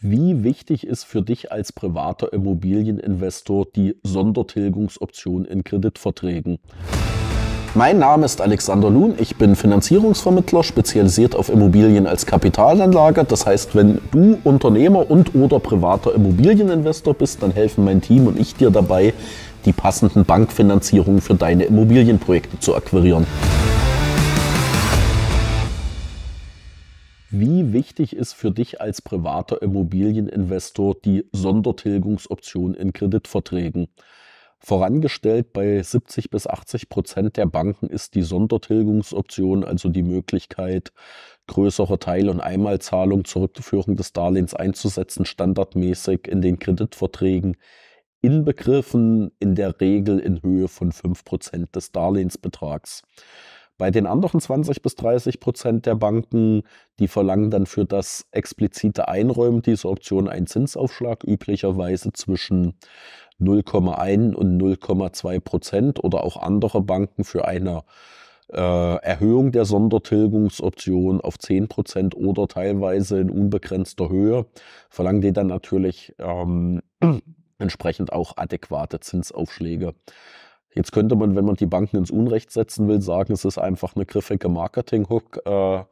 Wie wichtig ist für dich als privater Immobilieninvestor die Sondertilgungsoption in Kreditverträgen? Mein Name ist Alexander Luhn, ich bin Finanzierungsvermittler, spezialisiert auf Immobilien als Kapitalanlage. Das heißt, wenn du Unternehmer und oder privater Immobilieninvestor bist, dann helfen mein Team und ich dir dabei, die passenden Bankfinanzierungen für deine Immobilienprojekte zu akquirieren. Wie wichtig ist für dich als privater Immobilieninvestor die Sondertilgungsoption in Kreditverträgen? Vorangestellt bei 70 bis 80 Prozent der Banken ist die Sondertilgungsoption, also die Möglichkeit, größere Teil- und Einmalzahlung zur Rückführung des Darlehens einzusetzen, standardmäßig in den Kreditverträgen inbegriffen, in der Regel in Höhe von 5 Prozent des Darlehensbetrags. Bei den anderen 20 bis 30 Prozent der Banken, die verlangen dann für das explizite Einräumen dieser Option einen Zinsaufschlag, üblicherweise zwischen 0,1 und 0,2 Prozent oder auch andere Banken für eine äh, Erhöhung der Sondertilgungsoption auf 10 Prozent oder teilweise in unbegrenzter Höhe, verlangen die dann natürlich ähm, entsprechend auch adäquate Zinsaufschläge. Jetzt könnte man, wenn man die Banken ins Unrecht setzen will, sagen, es ist einfach eine griffige Marketing-Hook, äh,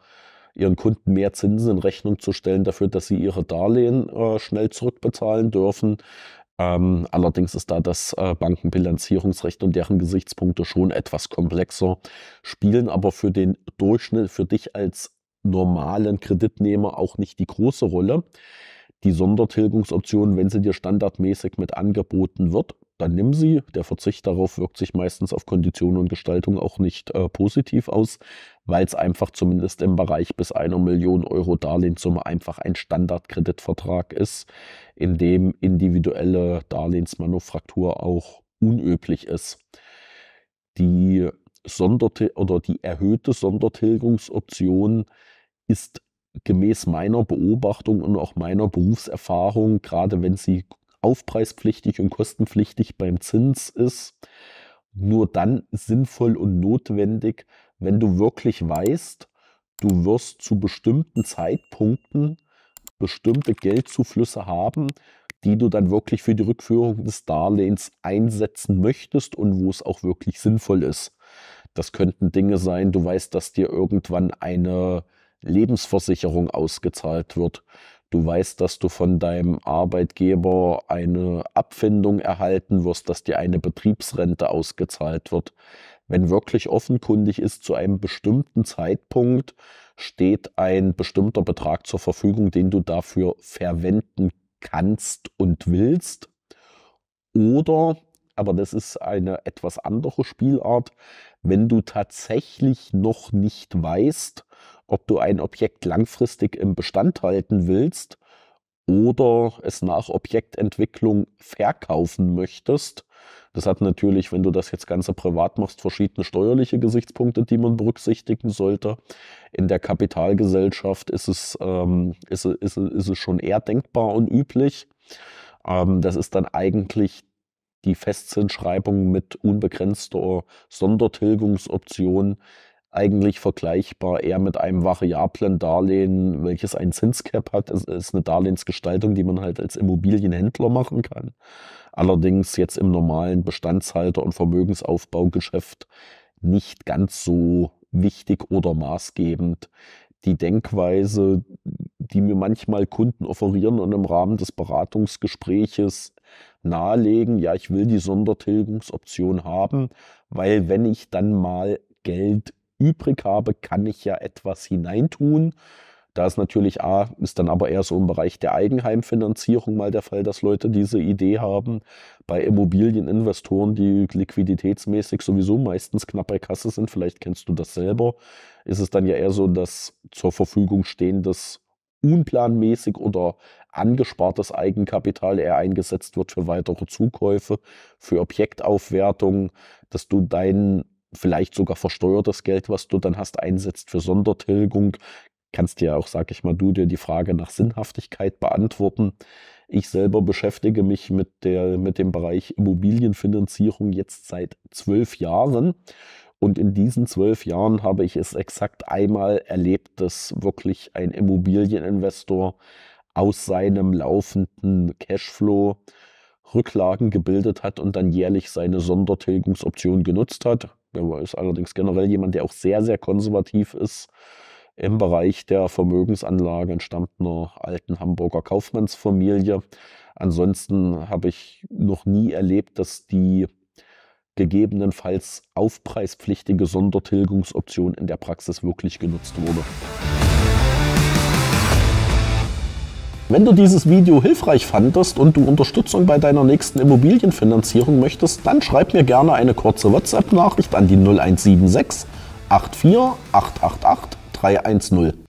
ihren Kunden mehr Zinsen in Rechnung zu stellen, dafür, dass sie ihre Darlehen äh, schnell zurückbezahlen dürfen. Ähm, allerdings ist da das äh, Bankenbilanzierungsrecht und deren Gesichtspunkte schon etwas komplexer, spielen aber für den Durchschnitt, für dich als normalen Kreditnehmer auch nicht die große Rolle. Die Sondertilgungsoption, wenn sie dir standardmäßig mit angeboten wird, dann nimm sie. Der Verzicht darauf wirkt sich meistens auf Kondition und Gestaltung auch nicht äh, positiv aus, weil es einfach zumindest im Bereich bis einer Million Euro Darlehenssumme einfach ein Standardkreditvertrag ist, in dem individuelle Darlehensmanufaktur auch unüblich ist. Die Sonderte oder die erhöhte Sondertilgungsoption ist gemäß meiner Beobachtung und auch meiner Berufserfahrung, gerade wenn sie aufpreispflichtig und kostenpflichtig beim Zins ist, nur dann sinnvoll und notwendig, wenn du wirklich weißt, du wirst zu bestimmten Zeitpunkten bestimmte Geldzuflüsse haben, die du dann wirklich für die Rückführung des Darlehens einsetzen möchtest und wo es auch wirklich sinnvoll ist. Das könnten Dinge sein, du weißt, dass dir irgendwann eine Lebensversicherung ausgezahlt wird. Du weißt, dass du von deinem Arbeitgeber eine Abfindung erhalten wirst, dass dir eine Betriebsrente ausgezahlt wird. Wenn wirklich offenkundig ist, zu einem bestimmten Zeitpunkt steht ein bestimmter Betrag zur Verfügung, den du dafür verwenden kannst und willst. Oder, aber das ist eine etwas andere Spielart, wenn du tatsächlich noch nicht weißt, ob du ein Objekt langfristig im Bestand halten willst oder es nach Objektentwicklung verkaufen möchtest. Das hat natürlich, wenn du das jetzt Ganze privat machst, verschiedene steuerliche Gesichtspunkte, die man berücksichtigen sollte. In der Kapitalgesellschaft ist es, ähm, ist, ist, ist es schon eher denkbar und üblich. Ähm, das ist dann eigentlich die Festzinsschreibung mit unbegrenzter Sondertilgungsoption, eigentlich vergleichbar eher mit einem variablen Darlehen, welches ein Zinscap hat. Es ist eine Darlehensgestaltung, die man halt als Immobilienhändler machen kann. Allerdings jetzt im normalen Bestandshalter- und Vermögensaufbaugeschäft nicht ganz so wichtig oder maßgebend. Die Denkweise, die mir manchmal Kunden offerieren und im Rahmen des Beratungsgespräches nahelegen, ja, ich will die Sondertilgungsoption haben, weil wenn ich dann mal Geld übrig habe, kann ich ja etwas hineintun. Da ist natürlich A, ist dann aber eher so im Bereich der Eigenheimfinanzierung mal der Fall, dass Leute diese Idee haben. Bei Immobilieninvestoren, die liquiditätsmäßig sowieso meistens knapp bei Kasse sind, vielleicht kennst du das selber, ist es dann ja eher so, dass zur Verfügung stehendes unplanmäßig oder angespartes Eigenkapital eher eingesetzt wird für weitere Zukäufe, für Objektaufwertungen, dass du deinen vielleicht sogar versteuertes Geld, was du dann hast, einsetzt für Sondertilgung, kannst ja auch, sag ich mal, du dir die Frage nach Sinnhaftigkeit beantworten. Ich selber beschäftige mich mit, der, mit dem Bereich Immobilienfinanzierung jetzt seit zwölf Jahren. Und in diesen zwölf Jahren habe ich es exakt einmal erlebt, dass wirklich ein Immobilieninvestor aus seinem laufenden Cashflow Rücklagen gebildet hat und dann jährlich seine Sondertilgungsoption genutzt hat. Er ne, ist allerdings generell jemand, der auch sehr, sehr konservativ ist im Bereich der Vermögensanlage, entstammt einer alten Hamburger Kaufmannsfamilie. Ansonsten habe ich noch nie erlebt, dass die gegebenenfalls aufpreispflichtige Sondertilgungsoption in der Praxis wirklich genutzt wurde. Wenn du dieses Video hilfreich fandest und du Unterstützung bei deiner nächsten Immobilienfinanzierung möchtest, dann schreib mir gerne eine kurze WhatsApp-Nachricht an die 0176 84 888 310.